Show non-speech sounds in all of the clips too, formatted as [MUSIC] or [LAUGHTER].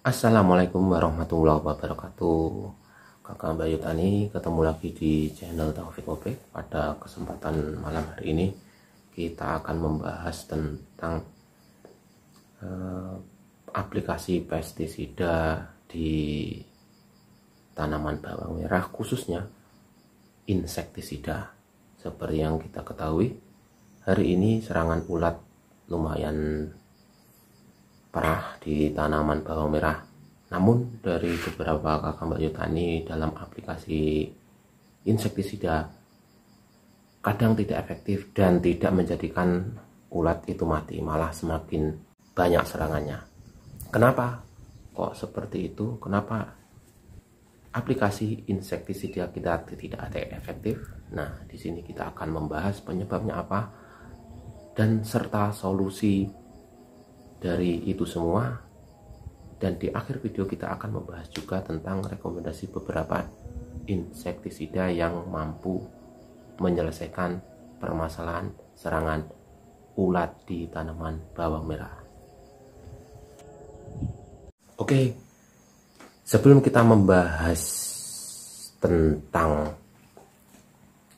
Assalamualaikum warahmatullahi wabarakatuh Kakak Bayu Tani ketemu lagi di channel Taufik Obek. Pada kesempatan malam hari ini Kita akan membahas tentang uh, Aplikasi pestisida di tanaman bawang merah Khususnya insektisida Seperti yang kita ketahui Hari ini serangan ulat lumayan pernah di tanaman bawang merah namun dari beberapa kakak Mbak Yutani dalam aplikasi insektisida kadang tidak efektif dan tidak menjadikan ulat itu mati malah semakin banyak serangannya kenapa kok seperti itu kenapa aplikasi insektisida kita tidak ada efektif nah di sini kita akan membahas penyebabnya apa dan serta solusi dari itu semua dan di akhir video kita akan membahas juga tentang rekomendasi beberapa insektisida yang mampu menyelesaikan permasalahan serangan ulat di tanaman bawang merah. Oke, sebelum kita membahas tentang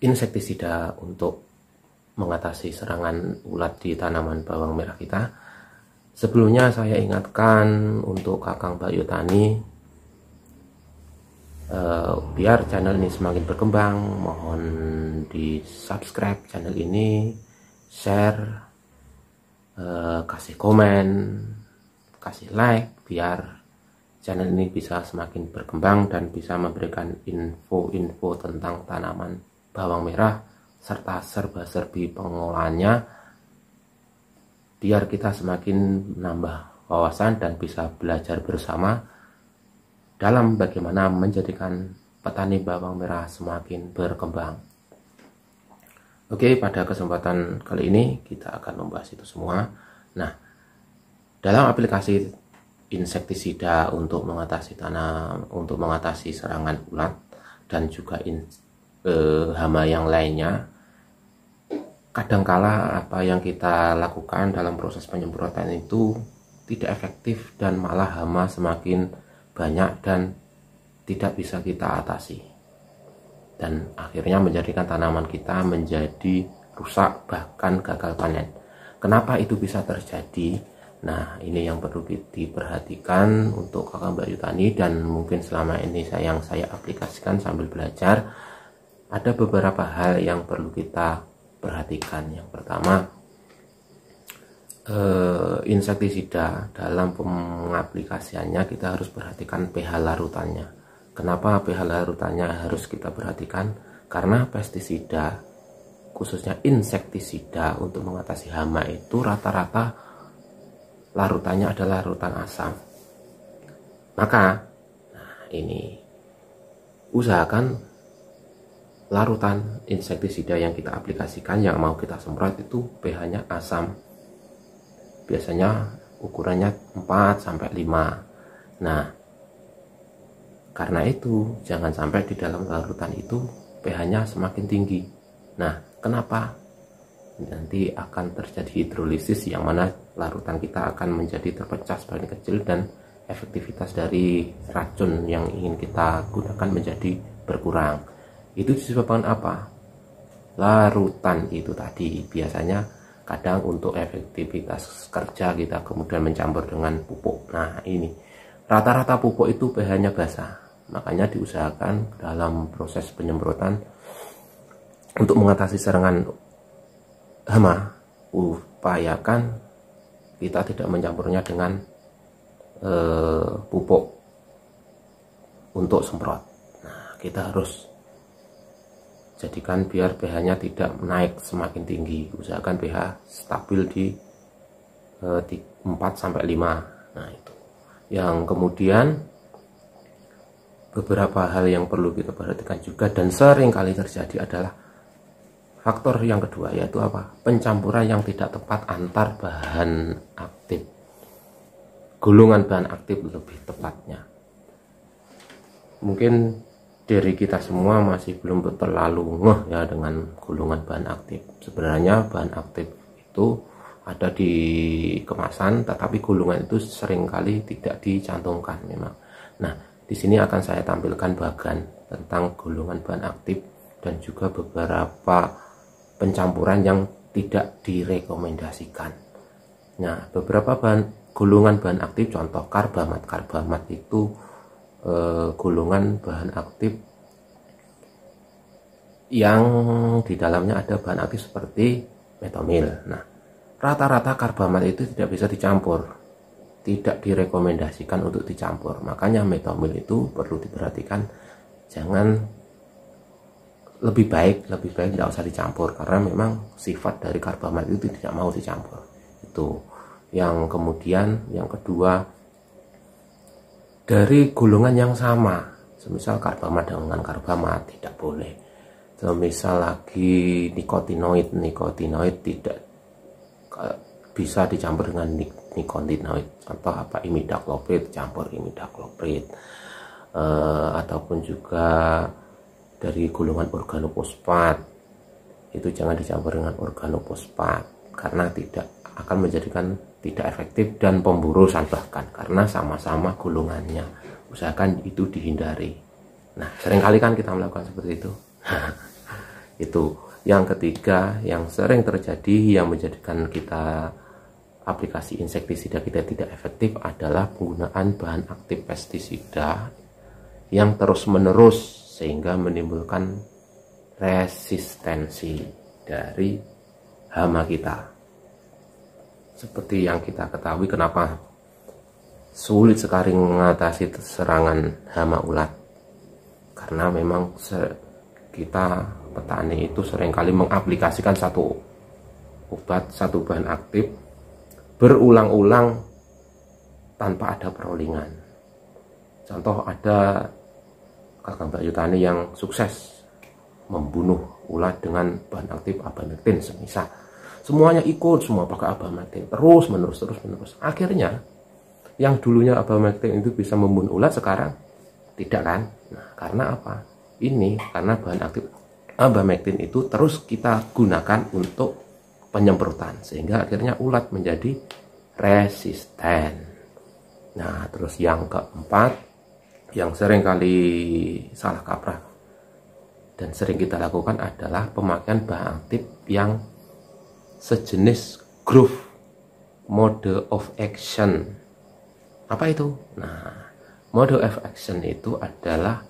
insektisida untuk mengatasi serangan ulat di tanaman bawang merah kita, Sebelumnya saya ingatkan untuk Kakang Bayu Tani uh, biar channel ini semakin berkembang, mohon di subscribe channel ini, share, uh, kasih komen, kasih like biar channel ini bisa semakin berkembang dan bisa memberikan info-info tentang tanaman bawang merah serta serba-serbi pengolahannya biar kita semakin menambah wawasan dan bisa belajar bersama dalam bagaimana menjadikan petani bawang merah semakin berkembang. Oke, pada kesempatan kali ini kita akan membahas itu semua. Nah, dalam aplikasi insektisida untuk mengatasi tanam untuk mengatasi serangan ulat dan juga in, eh, hama yang lainnya kadangkala apa yang kita lakukan dalam proses penyemprotan itu tidak efektif dan malah hama semakin banyak dan tidak bisa kita atasi dan akhirnya menjadikan tanaman kita menjadi rusak bahkan gagal panen kenapa itu bisa terjadi nah ini yang perlu diperhatikan untuk kakak Mbak Yutani dan mungkin selama ini saya yang saya aplikasikan sambil belajar ada beberapa hal yang perlu kita perhatikan yang pertama eh, insektisida dalam pengaplikasiannya kita harus perhatikan pH larutannya kenapa pH larutannya harus kita perhatikan karena pestisida khususnya insektisida untuk mengatasi hama itu rata-rata larutannya adalah larutan asam maka nah ini usahakan larutan insektisida yang kita aplikasikan yang mau kita semprot itu pH-nya asam biasanya ukurannya 4 sampai 5 nah karena itu jangan sampai di dalam larutan itu pH-nya semakin tinggi nah kenapa nanti akan terjadi hidrolisis yang mana larutan kita akan menjadi terpecah sebagian kecil dan efektivitas dari racun yang ingin kita gunakan menjadi berkurang itu disebabkan apa larutan itu tadi biasanya kadang untuk efektivitas kerja kita kemudian mencampur dengan pupuk nah ini rata-rata pupuk itu pH-nya basah makanya diusahakan dalam proses penyemprotan untuk mengatasi serangan hama upayakan kita tidak mencampurnya dengan eh, pupuk untuk semprot nah kita harus jadikan biar pH-nya tidak naik semakin tinggi usahakan pH stabil di eh, 4 sampai 5 nah itu yang kemudian beberapa hal yang perlu kita perhatikan juga dan sering kali terjadi adalah faktor yang kedua yaitu apa pencampuran yang tidak tepat antar bahan aktif gulungan bahan aktif lebih tepatnya mungkin dari kita semua masih belum terlalu ngeh ya dengan gulungan bahan aktif. Sebenarnya bahan aktif itu ada di kemasan, tetapi gulungan itu seringkali tidak dicantumkan memang. Nah, di sini akan saya tampilkan bagan tentang gulungan bahan aktif dan juga beberapa pencampuran yang tidak direkomendasikan. Nah, beberapa bahan gulungan bahan aktif contoh karbamat. Karbamat itu Eh, gulungan bahan aktif yang di dalamnya ada bahan aktif seperti metamil. Nah, rata-rata karbamat itu tidak bisa dicampur, tidak direkomendasikan untuk dicampur. Makanya metamil itu perlu diperhatikan, jangan lebih baik, lebih baik tidak usah dicampur karena memang sifat dari karbamat itu tidak mau dicampur. Itu yang kemudian yang kedua dari gulungan yang sama semisal karbama dengan karbama tidak boleh semisal lagi nikotinoid nikotinoid tidak eh, bisa dicampur dengan nikotinoid atau apa Imidacloprid campur imidacloprid, e, eh, ataupun juga dari golongan organofosfat itu jangan dicampur dengan organofosfat karena tidak akan menjadikan tidak efektif dan pemburusan bahkan karena sama-sama gulungannya usahakan itu dihindari nah seringkali kan kita melakukan seperti itu [LAUGHS] itu yang ketiga yang sering terjadi yang menjadikan kita aplikasi insektisida kita tidak efektif adalah penggunaan bahan aktif pestisida yang terus-menerus sehingga menimbulkan resistensi dari hama kita seperti yang kita ketahui kenapa sulit sekali mengatasi serangan hama ulat karena memang kita petani itu seringkali mengaplikasikan satu obat satu bahan aktif berulang-ulang tanpa ada perolingan contoh ada kakak Mbak Yutani yang sukses membunuh ulat dengan bahan aktif abanetin semisal semuanya ikut semua pakai Abah Mekte terus menerus terus menerus akhirnya yang dulunya Abah Mekte itu bisa membunuh ulat sekarang tidak kan nah, karena apa ini karena bahan aktif abamektin itu terus kita gunakan untuk penyemprotan sehingga akhirnya ulat menjadi resisten nah terus yang keempat yang sering kali salah kaprah dan sering kita lakukan adalah pemakaian bahan aktif yang sejenis groove mode of action apa itu? nah mode of action itu adalah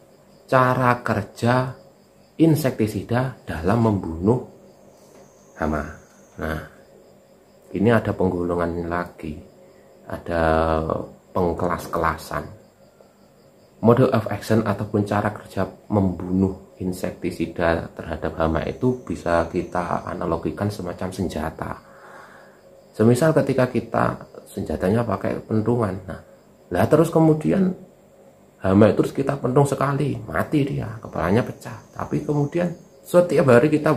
cara kerja insektisida dalam membunuh hama nah ini ada penggulungan lagi ada pengkelas-kelasan mode of action ataupun cara kerja membunuh insektisida terhadap hama itu bisa kita analogikan semacam senjata. Semisal ketika kita senjatanya pakai pendungan, nah, lah terus kemudian hama itu terus kita pendung sekali, mati dia, kepalanya pecah. Tapi kemudian setiap hari kita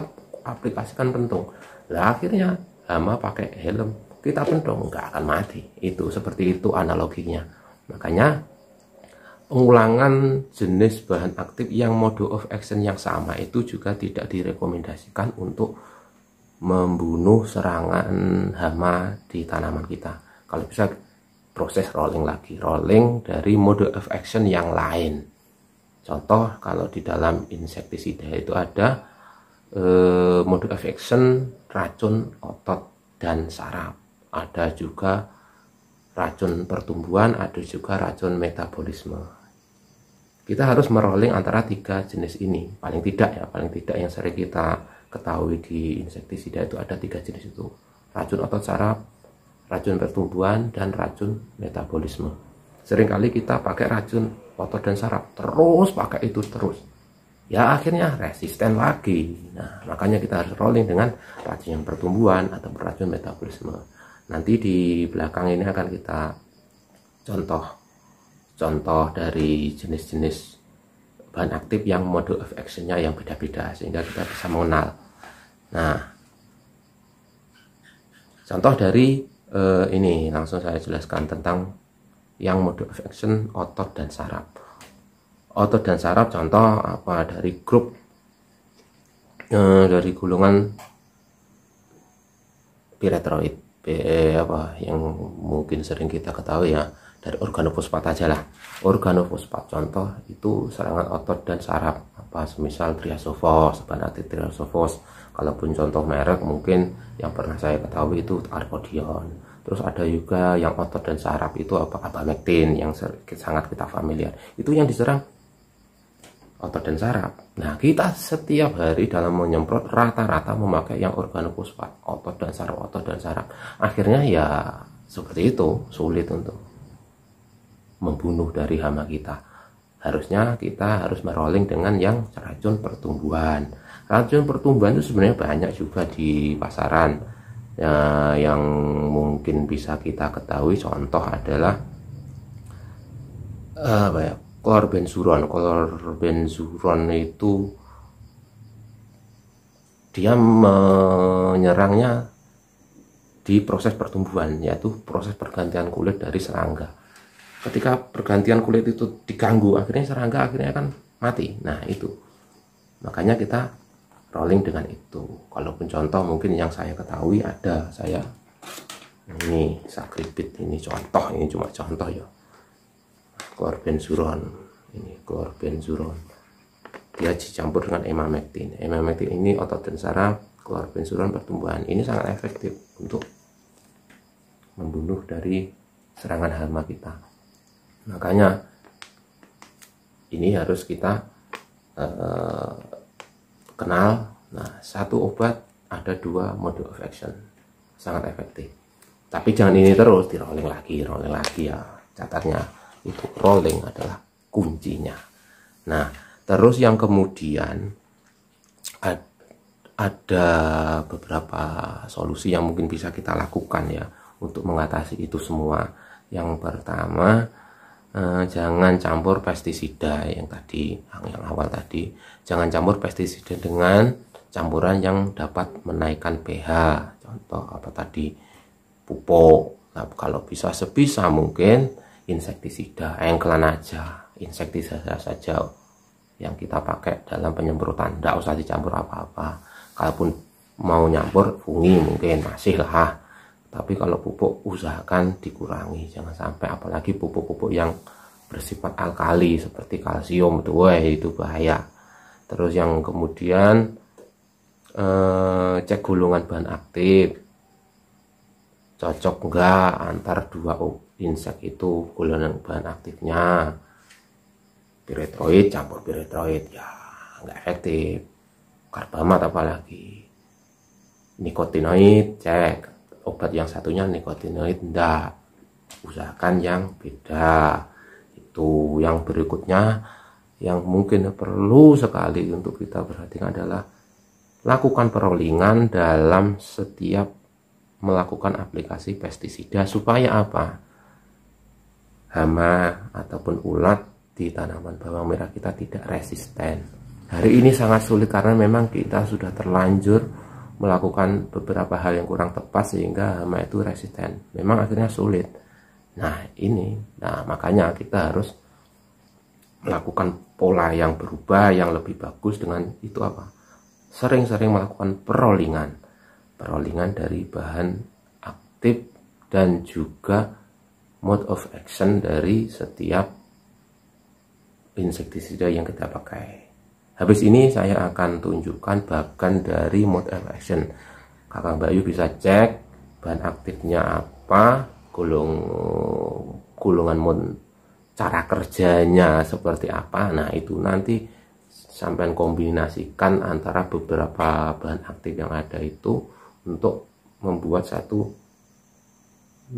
aplikasikan pendung, lah akhirnya hama pakai helm, kita pendung nggak akan mati. Itu seperti itu analoginya. Makanya pengulangan jenis bahan aktif yang mode of action yang sama itu juga tidak direkomendasikan untuk membunuh serangan hama di tanaman kita kalau bisa proses rolling lagi rolling dari mode of action yang lain contoh kalau di dalam insektisida itu ada eh, mode of action racun otot dan saraf ada juga racun pertumbuhan, ada juga racun metabolisme kita harus merolling antara tiga jenis ini paling tidak ya paling tidak yang sering kita ketahui di insektisida itu ada tiga jenis itu racun otot saraf racun pertumbuhan dan racun metabolisme seringkali kita pakai racun otot dan saraf terus pakai itu terus ya akhirnya resisten lagi. Nah, makanya kita harus rolling dengan racun yang pertumbuhan atau racun metabolisme. Nanti di belakang ini akan kita contoh contoh dari jenis-jenis bahan aktif yang mode of actionnya yang beda-beda sehingga kita bisa mengenal nah contoh dari uh, ini langsung saya jelaskan tentang yang mode of action otot dan saraf otot dan saraf contoh apa dari grup uh, dari gulungan piretroid pe eh, apa yang mungkin sering kita ketahui ya dari organofosfat aja lah organofosfat contoh itu serangan otot dan saraf apa semisal triasofos banati triasofos kalaupun contoh merek mungkin yang pernah saya ketahui itu arkodion terus ada juga yang otot dan saraf itu apa abamectin yang sangat kita familiar itu yang diserang otot dan saraf nah kita setiap hari dalam menyemprot rata-rata memakai yang organofosfat otot dan saraf otot dan saraf akhirnya ya seperti itu sulit untuk membunuh dari hama kita. Harusnya kita harus merolling dengan yang racun pertumbuhan. Racun pertumbuhan itu sebenarnya banyak juga di pasaran. Ya, yang mungkin bisa kita ketahui contoh adalah eh, apa ya? Korbensuron. Korbensuron itu dia menyerangnya di proses pertumbuhan yaitu proses pergantian kulit dari serangga ketika pergantian kulit itu diganggu akhirnya serangga akhirnya akan mati nah itu makanya kita rolling dengan itu kalaupun contoh mungkin yang saya ketahui ada saya ini sakribit ini contoh ini cuma contoh ya suron ini suron dia dicampur dengan emamectin. Emamectin ini otot dan korben suron pertumbuhan ini sangat efektif untuk membunuh dari serangan hama kita Makanya ini harus kita eh, kenal. Nah, satu obat ada dua mode of action, sangat efektif. Tapi jangan ini terus di rolling lagi, rolling lagi ya. Catatnya itu rolling adalah kuncinya. Nah, terus yang kemudian ada beberapa solusi yang mungkin bisa kita lakukan ya untuk mengatasi itu semua. Yang pertama, Eh, jangan campur pestisida yang tadi yang awal tadi jangan campur pestisida dengan campuran yang dapat menaikkan pH contoh apa tadi pupuk nah, kalau bisa sebisa mungkin insektisida engklan aja insektisida saja yang kita pakai dalam penyemprotan tidak usah dicampur apa-apa kalaupun mau nyampur fungi mungkin masih lah tapi kalau pupuk usahakan dikurangi jangan sampai apalagi pupuk-pupuk yang bersifat alkali seperti kalsium itu wah itu bahaya terus yang kemudian eh, cek gulungan bahan aktif cocok enggak antar dua insek itu gulungan bahan aktifnya piretroid campur piretroid ya enggak efektif karbamat apalagi nikotinoid cek obat yang satunya nikotinoid enggak usahakan yang beda itu yang berikutnya yang mungkin perlu sekali untuk kita perhatikan adalah lakukan perolingan dalam setiap melakukan aplikasi pestisida supaya apa hama ataupun ulat di tanaman bawang merah kita tidak resisten hari ini sangat sulit karena memang kita sudah terlanjur melakukan beberapa hal yang kurang tepat sehingga hama itu resisten. Memang akhirnya sulit. Nah, ini nah makanya kita harus melakukan pola yang berubah yang lebih bagus dengan itu apa? Sering-sering melakukan perolingan. Perolingan dari bahan aktif dan juga mode of action dari setiap insektisida yang kita pakai. Habis ini saya akan tunjukkan bagan dari mode action. Kakak Bayu bisa cek bahan aktifnya apa, gulung gulungan mode cara kerjanya seperti apa. Nah, itu nanti sampai kombinasikan antara beberapa bahan aktif yang ada itu untuk membuat satu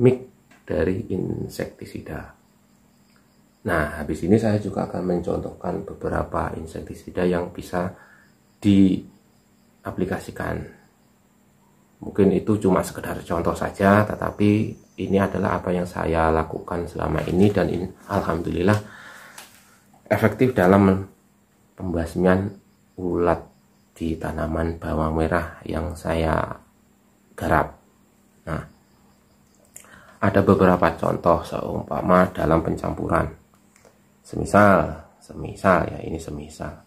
mix dari insektisida. Nah, habis ini saya juga akan mencontohkan beberapa insektisida yang bisa diaplikasikan. Mungkin itu cuma sekedar contoh saja, tetapi ini adalah apa yang saya lakukan selama ini dan ini, alhamdulillah efektif dalam pembasmian ulat di tanaman bawang merah yang saya garap. Nah, ada beberapa contoh seumpama dalam pencampuran Semisal, semisal ya, ini semisal.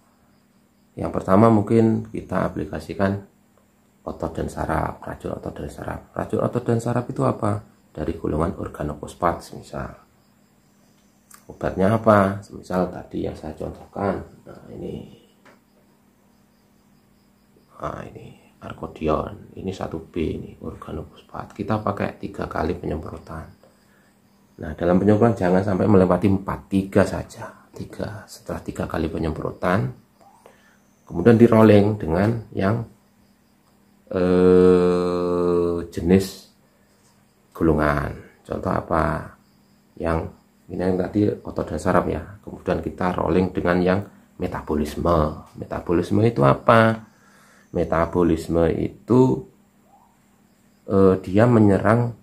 Yang pertama mungkin kita aplikasikan otot dan saraf, racun otot dan saraf. Racun otot dan saraf itu apa? Dari golongan organofosfat semisal. Obatnya apa? Semisal tadi yang saya contohkan. Nah, ini Nah, ini arkodion, ini satu b ini organofosfat. Kita pakai tiga kali penyemprotan. Nah, dalam penyemprotan jangan sampai melewati 4, 3 saja. 3. Setelah 3 kali penyemprotan, kemudian di rolling dengan yang eh, jenis gulungan. Contoh apa? Yang ini yang tadi otot dan saraf ya. Kemudian kita rolling dengan yang metabolisme. Metabolisme itu apa? Metabolisme itu eh, dia menyerang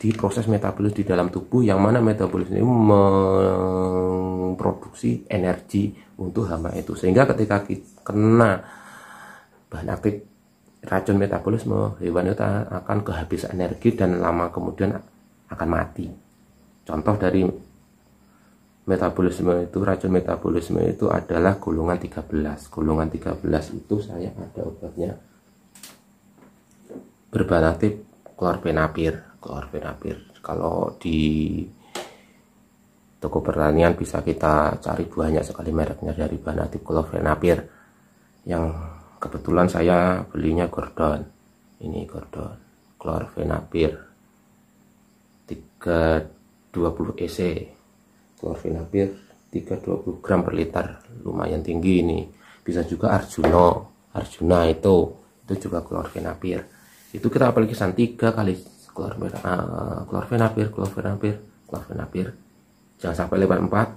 di proses metabolisme di dalam tubuh yang mana metabolisme ini memproduksi energi untuk hama itu sehingga ketika kita kena bahan aktif racun metabolisme hewan itu akan kehabisan energi dan lama kemudian akan mati contoh dari metabolisme itu racun metabolisme itu adalah golongan 13 golongan 13 itu saya ada obatnya berbalatif klorpenapir keluar kalau di toko pertanian bisa kita cari banyak sekali mereknya dari bahan aktif klorfenapir yang kebetulan saya belinya gordon ini gordon klorfenapir 320 EC klorfenapir 320 gram per liter lumayan tinggi ini bisa juga Arjuna. Arjuna itu itu juga klorfenapir itu kita aplikasikan 3 kali Ah, klorfenapir, klorfenapir, klorfenapir. Jangan sampai lebar 4.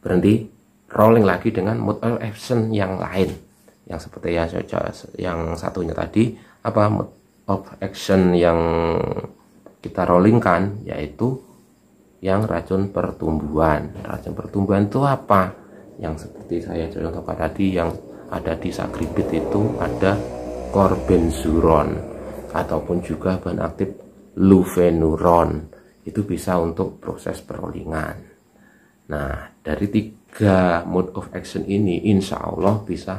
Berhenti rolling lagi dengan oil action yang lain. Yang seperti yang, yang satunya tadi, apa mode of action yang kita rollingkan yaitu yang racun pertumbuhan. Racun pertumbuhan itu apa? Yang seperti saya contohkan tadi yang ada di sakripit itu ada korbenzuron ataupun juga bahan aktif lufenuron itu bisa untuk proses perolingan. Nah, dari tiga mode of action ini insya Allah bisa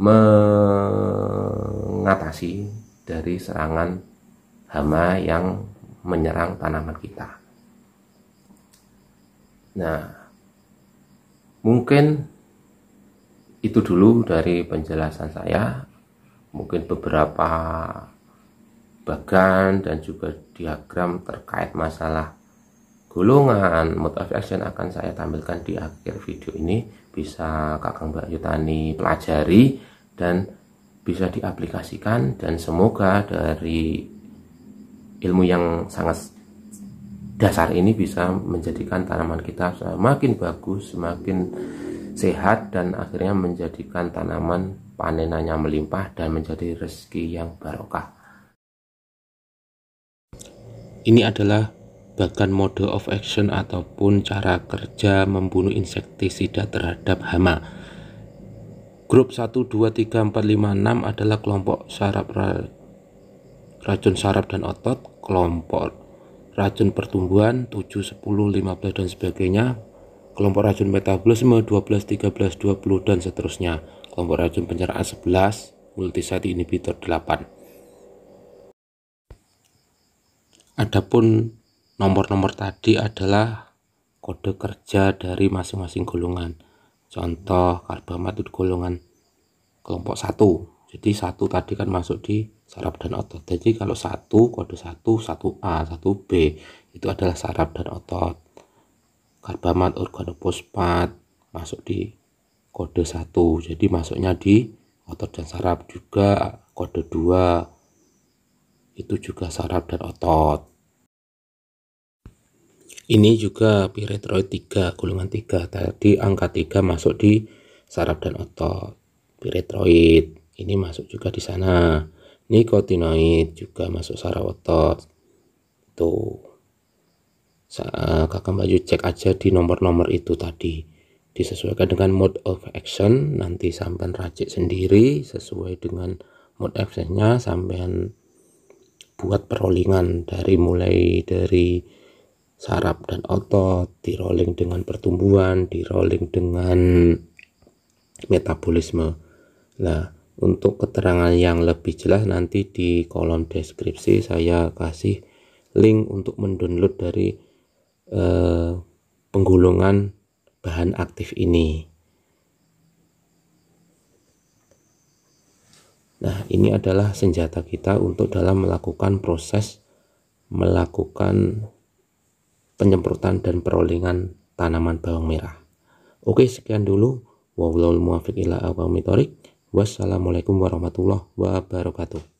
mengatasi dari serangan hama yang menyerang tanaman kita. Nah, mungkin itu dulu dari penjelasan saya mungkin beberapa bagan dan juga diagram terkait masalah gulungan. mode of action akan saya tampilkan di akhir video ini bisa kakang Mbak Yutani pelajari dan bisa diaplikasikan dan semoga dari ilmu yang sangat dasar ini bisa menjadikan tanaman kita semakin bagus semakin sehat dan akhirnya menjadikan tanaman panenannya melimpah dan menjadi rezeki yang barokah. Ini adalah bahkan mode of action ataupun cara kerja membunuh insektisida terhadap hama. Grup 1, 2, 3, 4, 5, 6 adalah kelompok sarap ra, racun sarap dan otot, kelompok racun pertumbuhan 7, 10, 15 dan sebagainya, kelompok racun metabolisme 12, 13, 20 dan seterusnya. Kelompok racun pencernaan 11, multisite inhibitor 8. Adapun nomor-nomor tadi adalah kode kerja dari masing-masing golongan. Contoh karbamat itu golongan kelompok 1. Jadi satu tadi kan masuk di saraf dan otot. Jadi kalau satu kode 1, 1 A, 1 B itu adalah saraf dan otot karbamat organofosfat masuk di kode 1 jadi masuknya di otot dan saraf juga kode 2 itu juga saraf dan otot ini juga piretroid 3 golongan 3 tadi angka 3 masuk di saraf dan otot piretroid ini masuk juga di sana nikotinoid juga masuk saraf otot tuh Eh, kakak Yu cek aja di nomor-nomor itu tadi disesuaikan dengan mode of action nanti sampean racik sendiri sesuai dengan mode actionnya sampai buat perolingan dari mulai dari sarap dan otot di rolling dengan pertumbuhan di rolling dengan metabolisme nah untuk keterangan yang lebih jelas nanti di kolom deskripsi saya kasih link untuk mendownload dari Eh, penggulungan bahan aktif ini. Nah, ini adalah senjata kita untuk dalam melakukan proses melakukan penyemprotan dan perolingan tanaman bawang merah. Oke, sekian dulu. Wallahul muwaffiq ila Wassalamualaikum warahmatullahi wabarakatuh.